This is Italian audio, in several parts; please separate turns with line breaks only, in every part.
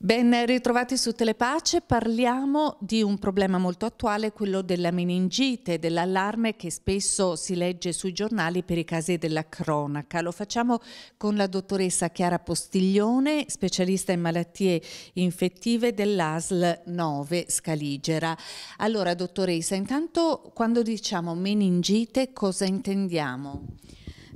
Ben ritrovati su Telepace, parliamo di un problema molto attuale, quello della meningite, dell'allarme che spesso si legge sui giornali per i casi della cronaca. Lo facciamo con la dottoressa Chiara Postiglione, specialista in malattie infettive dell'ASL 9 Scaligera. Allora,
dottoressa, intanto quando diciamo meningite cosa intendiamo?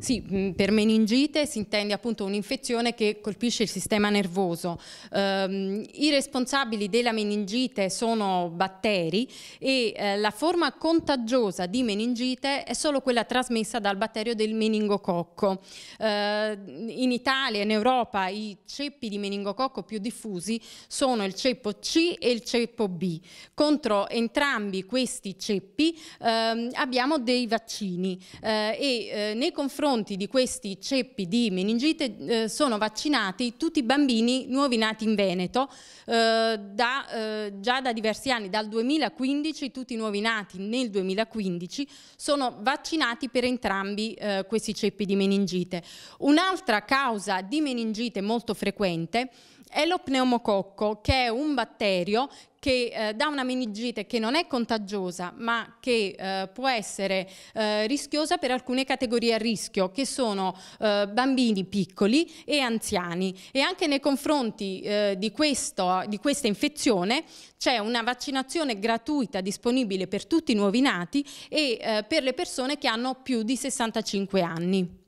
Sì, mm, per meningite si intende appunto un'infezione che colpisce il sistema nervoso. Eh, I responsabili della meningite sono batteri e eh, la forma contagiosa di meningite è solo quella trasmessa dal batterio del meningococco. Eh, in Italia e in Europa i ceppi di meningococco più diffusi sono il ceppo C e il ceppo B. Contro entrambi questi ceppi ehm, abbiamo dei vaccini eh, e eh, nei confronti confronti di questi ceppi di meningite eh, sono vaccinati tutti i bambini nuovi nati in Veneto, eh, da, eh, già da diversi anni, dal 2015 tutti i nuovi nati nel 2015 sono vaccinati per entrambi eh, questi ceppi di meningite. Un'altra causa di meningite molto frequente è lo pneumococco, che è un batterio che eh, dà una meningite che non è contagiosa ma che eh, può essere eh, rischiosa per alcune categorie a rischio che sono eh, bambini piccoli e anziani e anche nei confronti eh, di, questo, di questa infezione c'è una vaccinazione gratuita disponibile per tutti i nuovi nati e eh, per le persone che hanno più di 65 anni.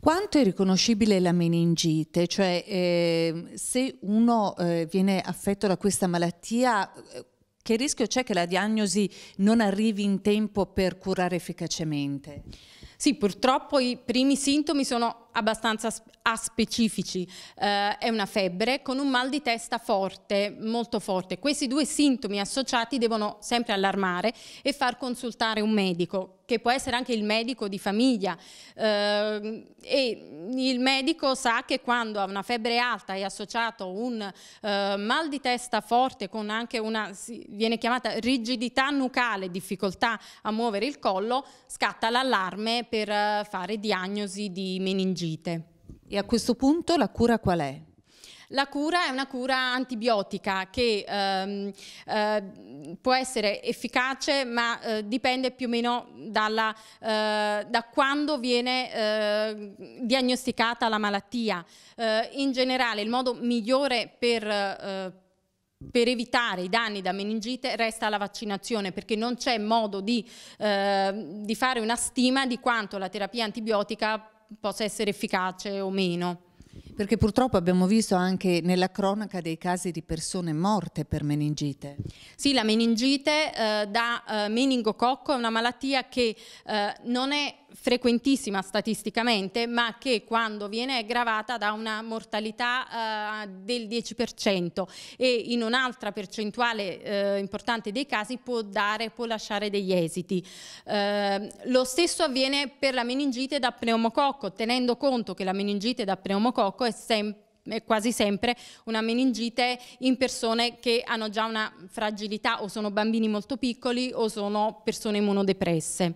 Quanto è riconoscibile la meningite? Cioè, eh, se uno eh, viene affetto da questa malattia, eh, che rischio c'è che la diagnosi
non arrivi in tempo per
curare efficacemente? Sì,
purtroppo i primi sintomi sono abbastanza aspecifici. Eh, è una febbre con un mal di testa forte, molto forte. Questi due sintomi associati devono sempre allarmare e far consultare un medico che può essere anche il medico di famiglia eh, e il medico sa che quando ha una febbre alta è associato un eh, mal di testa forte con anche una, viene chiamata rigidità nucale, difficoltà a muovere il collo, scatta l'allarme per eh, fare diagnosi di meningite fuggite. E a questo punto la cura qual è? La cura è una cura antibiotica che ehm, eh, può essere efficace ma eh, dipende più o meno dalla, eh, da quando viene eh, diagnosticata la malattia. Eh, in generale il modo migliore per eh, per evitare i danni da meningite resta la vaccinazione perché non c'è modo di, eh, di, fare una stima di quanto la terapia antibiotica possa essere efficace o meno.
Perché purtroppo abbiamo visto anche nella cronaca dei casi di persone morte per meningite.
Sì, la meningite eh, da eh, meningococco è una malattia che eh, non è frequentissima statisticamente, ma che quando viene aggravata da una mortalità eh, del 10% e in un'altra percentuale eh, importante dei casi può dare, può lasciare degli esiti. Eh, lo stesso avviene per la meningite da pneumococco, tenendo conto che la meningite da pneumococco è sempre quasi sempre una meningite in persone che hanno già una fragilità o sono bambini molto piccoli o sono persone immunodepresse.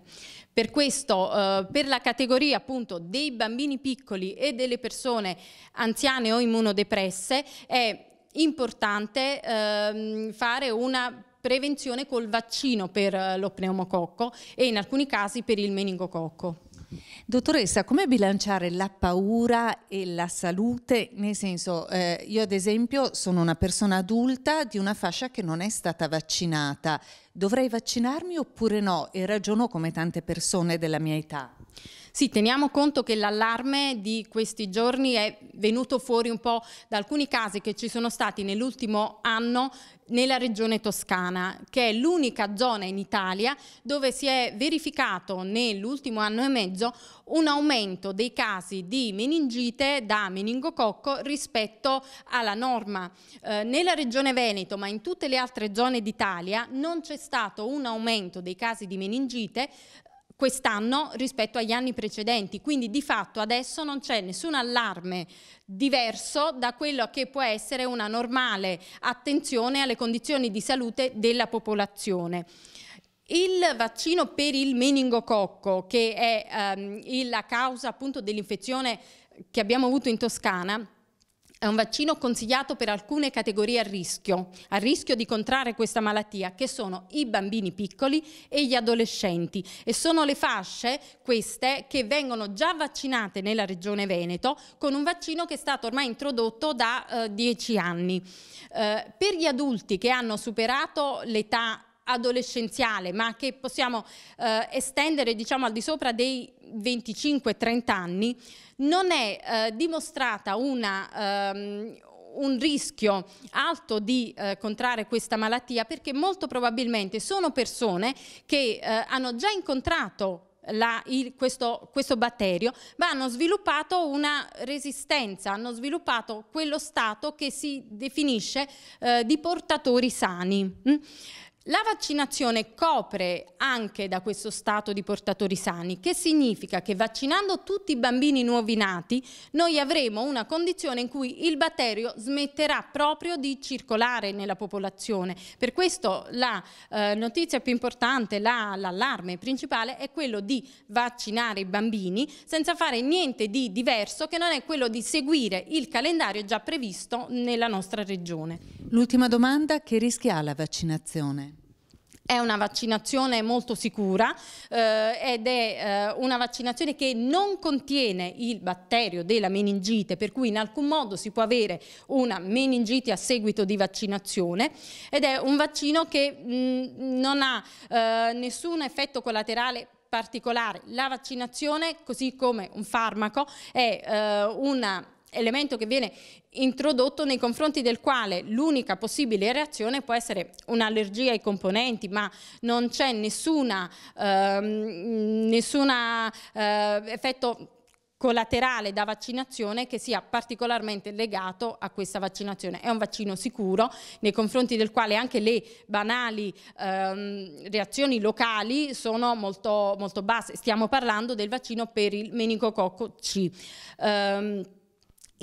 Per questo, eh, per la categoria appunto dei bambini piccoli e delle persone anziane o immunodepresse, è importante ehm, fare una prevenzione col vaccino per eh, lo pneumococco e in alcuni casi per il meningococco. Dottoressa, come bilanciare la paura e la salute? Nel senso, eh, io ad
esempio sono una persona adulta di una fascia che non è stata vaccinata. Dovrei
vaccinarmi oppure no? E ragiono come tante persone della mia età. Sì, teniamo conto che l'allarme di questi giorni è venuto fuori un po' da alcuni casi che ci sono stati nell'ultimo anno nella regione toscana, che è l'unica zona in Italia dove si è verificato nell'ultimo anno e mezzo un aumento dei casi di meningite da meningococco rispetto alla norma. Eh, nella regione Veneto, ma in tutte le altre zone d'Italia, non c'è stato un aumento dei casi di meningite quest'anno rispetto agli anni precedenti, quindi di fatto adesso non c'è nessun allarme diverso da quello che può essere una normale attenzione alle condizioni di salute della popolazione. Il vaccino per il meningococco, che è ehm, la causa appunto dell'infezione che abbiamo avuto in Toscana, è un vaccino consigliato per alcune categorie a rischio, a rischio di contrarre questa malattia, che sono i bambini piccoli e gli adolescenti. E sono le fasce, queste, che vengono già vaccinate nella regione Veneto con un vaccino che è stato ormai introdotto da eh, 10 anni. Eh, per gli adulti che hanno superato l'età adolescenziale, ma che possiamo eh, estendere diciamo, al di sopra dei 25-30 anni, non è eh, dimostrata una, ehm, un rischio alto di eh, contrarre questa malattia perché molto probabilmente sono persone che eh, hanno già incontrato la, il, questo, questo, batterio, ma hanno sviluppato una resistenza, hanno sviluppato quello stato che si definisce eh, di portatori sani. Mm? La vaccinazione copre anche da questo stato di portatori sani, che significa che vaccinando tutti i bambini nuovi nati, noi avremo una condizione in cui il batterio smetterà proprio di circolare nella popolazione. Per questo la eh, notizia più importante, l'allarme la, principale è quello di vaccinare i bambini senza fare niente di diverso che non è quello di seguire il calendario già previsto nella nostra regione.
L'ultima domanda, che rischi ha la vaccinazione?
È una vaccinazione molto sicura eh, ed è eh, una vaccinazione che non contiene il batterio della meningite, per cui in alcun modo si può avere una meningite a seguito di vaccinazione ed è un vaccino che mh, mm, non ha eh, nessun effetto collaterale particolare. La vaccinazione, così come un farmaco, è eh, una elemento che viene introdotto nei confronti del quale l'unica possibile reazione può essere un'allergia ai componenti, ma non c'è nessun ehm, eh, effetto collaterale da vaccinazione che sia particolarmente legato a questa vaccinazione. È un vaccino sicuro nei confronti del quale anche le banali ehm, reazioni locali sono molto, molto basse. Stiamo parlando del vaccino per il meningococco C. Ehm,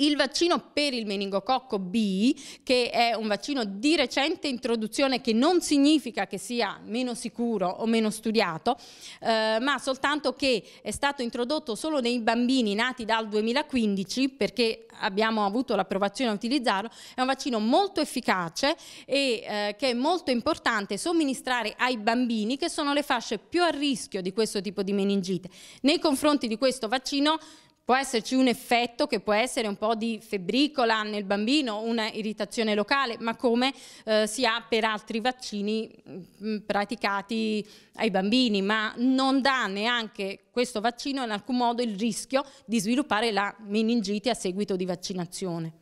il vaccino per il meningococco B, che è un vaccino di recente introduzione che non significa che sia meno sicuro o meno studiato, eh, ma soltanto che è stato introdotto solo nei bambini nati dal 2015 perché abbiamo avuto l'approvazione a utilizzarlo, è un vaccino molto efficace e eh, che è molto importante somministrare ai bambini che sono le fasce più a rischio di questo tipo di meningite. Nei confronti di questo vaccino Può esserci un effetto che può essere un po' di febbricola nel bambino, una irritazione locale, ma come eh, si ha per altri vaccini mh, mm, praticati ai bambini, ma non dà neanche questo vaccino in alcun modo il rischio di sviluppare la meningite a seguito di vaccinazione.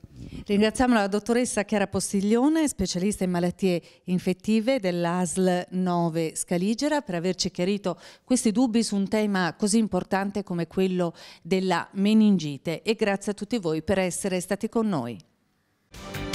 Ringraziamo la dottoressa Chiara Postiglione, specialista in malattie infettive dell'ASL 9 Scaligera, per averci chiarito questi dubbi su un tema così importante come quello della meningite e grazie a tutti voi per essere stati con noi.